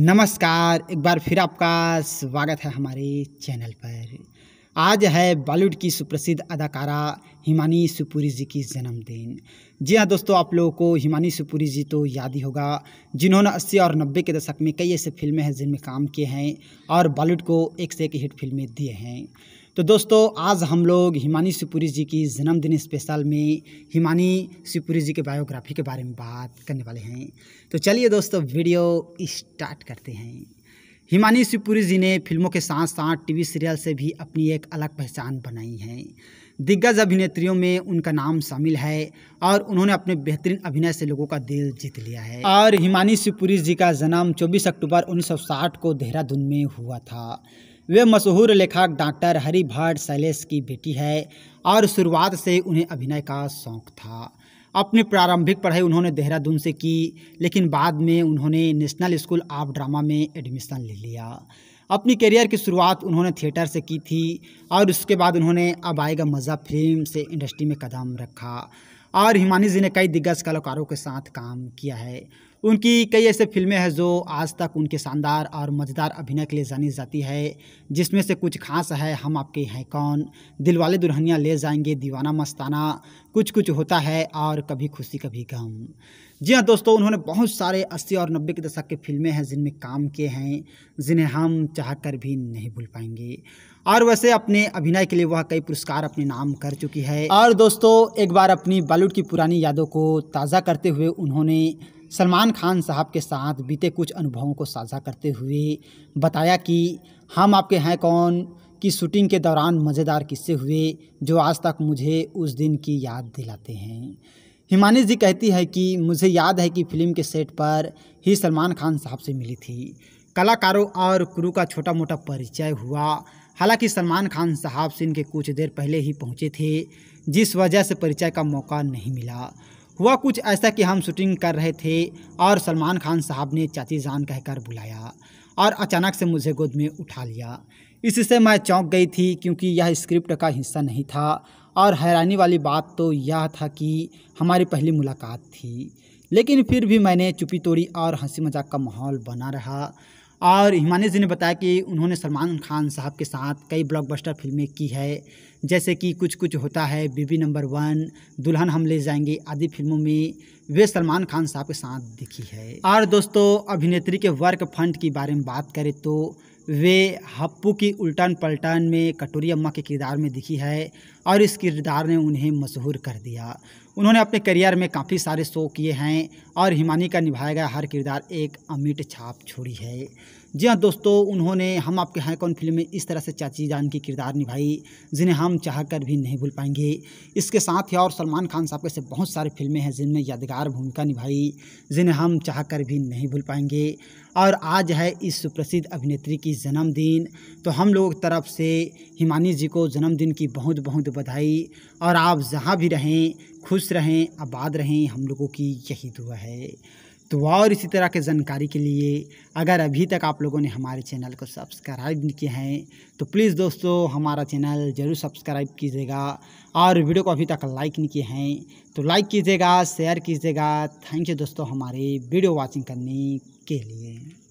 नमस्कार एक बार फिर आपका स्वागत है हमारे चैनल पर आज है बॉलीवुड की सुप्रसिद्ध अदाकारा हिमानी सुपुरी जी की जन्मदिन जी हाँ दोस्तों आप लोगों को हिमानी सुपुरी जी तो याद ही होगा जिन्होंने 80 और 90 के दशक में कई ऐसे फिल्में हैं जिनमें काम किए हैं और बॉलीवुड को एक से एक हिट फिल्में दिए हैं तो दोस्तों आज हम लोग हिमानी शिवपुरी जी की जन्मदिन स्पेशल में हिमानी शिवपुरी जी के बायोग्राफी के बारे में बात करने वाले हैं तो चलिए दोस्तों वीडियो स्टार्ट करते हैं हिमानी शिवपुरी जी ने फिल्मों के साथ साथ टीवी सीरियल से भी अपनी एक अलग पहचान बनाई है दिग्गज अभिनेत्रियों में उनका नाम शामिल है और उन्होंने अपने बेहतरीन अभिनय से लोगों का दिल जीत लिया है और हिमानी शिवपुरी जी का जन्म 24 अक्टूबर 1960 को देहरादून में हुआ था वे मशहूर लेखक डॉक्टर भट्ट शैलेश की बेटी है और शुरुआत से उन्हें अभिनय का शौक था अपनी प्रारंभिक पढ़ाई उन्होंने देहरादून से की लेकिन बाद में उन्होंने नेशनल स्कूल ऑफ ड्रामा में एडमिशन ले लिया अपनी करियर की शुरुआत उन्होंने थिएटर से की थी और उसके बाद उन्होंने अब आएगा मज़ा फिल्म से इंडस्ट्री में कदम रखा और हिमानी जी ने कई दिग्गज कलाकारों के साथ काम किया है उनकी कई ऐसे फिल्में हैं जो आज तक उनके शानदार और मज़ेदार अभिनय के लिए जानी जाती है जिसमें से कुछ खास है हम आपके हैं कौन दिल वाले दुल्हनिया ले जाएंगे दीवाना मस्ताना कुछ कुछ होता है और कभी खुशी कभी गम जी हाँ दोस्तों उन्होंने बहुत सारे अस्सी और नब्बे के दशक के फिल्में हैं जिनमें काम किए हैं जिन्हें हम चाह कर भी नहीं भूल पाएंगे और वैसे अपने अभिनय के लिए वह कई पुरस्कार अपने नाम कर चुकी है और दोस्तों एक बार अपनी बॉलीवुड की पुरानी यादों को ताज़ा करते हुए उन्होंने सलमान खान साहब के साथ बीते कुछ अनुभवों को साझा करते हुए बताया कि हम आपके हैं कौन की शूटिंग के दौरान मज़ेदार किस्से हुए जो आज तक मुझे उस दिन की याद दिलाते हैं हिमानी जी कहती है कि मुझे याद है कि फिल्म के सेट पर ही सलमान खान साहब से मिली थी कलाकारों और क्रू का छोटा मोटा परिचय हुआ हालांकि सलमान खान साहब से इनके कुछ देर पहले ही पहुंचे थे जिस वजह से परिचय का मौका नहीं मिला हुआ कुछ ऐसा कि हम शूटिंग कर रहे थे और सलमान खान साहब ने चाची जान कहकर बुलाया और अचानक से मुझे गोद में उठा लिया इससे मैं चौंक गई थी क्योंकि यह स्क्रिप्ट का हिस्सा नहीं था और हैरानी वाली बात तो यह था कि हमारी पहली मुलाकात थी लेकिन फिर भी मैंने चुपी तोड़ी और हंसी मजाक का माहौल बना रहा और हिमानी जी ने बताया कि उन्होंने सलमान खान साहब के साथ कई ब्लॉकबस्टर फिल्में की है जैसे कि कुछ कुछ होता है बीबी नंबर वन दुल्हन हम ले जाएंगे आदि फिल्मों में वे सलमान खान साहब के साथ दिखी है और दोस्तों अभिनेत्री के वर्क फंड के बारे में बात करें तो वे हप्पू की उल्टन पलटन में कटोरी अम्मा के किरदार में दिखी है और इस किरदार ने उन्हें मशहूर कर दिया उन्होंने अपने करियर में काफ़ी सारे शो किए हैं और हिमानी का निभाया गया हर किरदार एक अमिट छाप छोड़ी है जी हाँ दोस्तों उन्होंने हम आपके हैं कौन फिल्म में इस तरह से चाची जान की किरदार निभाई जिन्हें हम चाह कर भी नहीं भूल पाएंगे इसके साथ ही और सलमान खान साहब के से बहुत सारी फिल्में हैं जिनमें यादगार भूमिका निभाई जिन्हें हम चाह कर भी नहीं भूल पाएंगे और आज है इस सुप्रसिद्ध अभिनेत्री की जन्मदिन तो हम लोग तरफ से हिमानी जी को जन्मदिन की बहुत बहुत बधाई और आप जहाँ भी रहें खुश खुश रहें आबाद रहें हम लोगों की यही दुआ है तो और इसी तरह के जानकारी के लिए अगर अभी तक आप लोगों ने हमारे चैनल को सब्सक्राइब नहीं किया है तो प्लीज़ दोस्तों हमारा चैनल ज़रूर सब्सक्राइब कीजिएगा और वीडियो को अभी तक लाइक नहीं किए हैं तो लाइक कीजिएगा शेयर कीजिएगा थैंक यू दोस्तों हमारे वीडियो वॉचिंग करने के लिए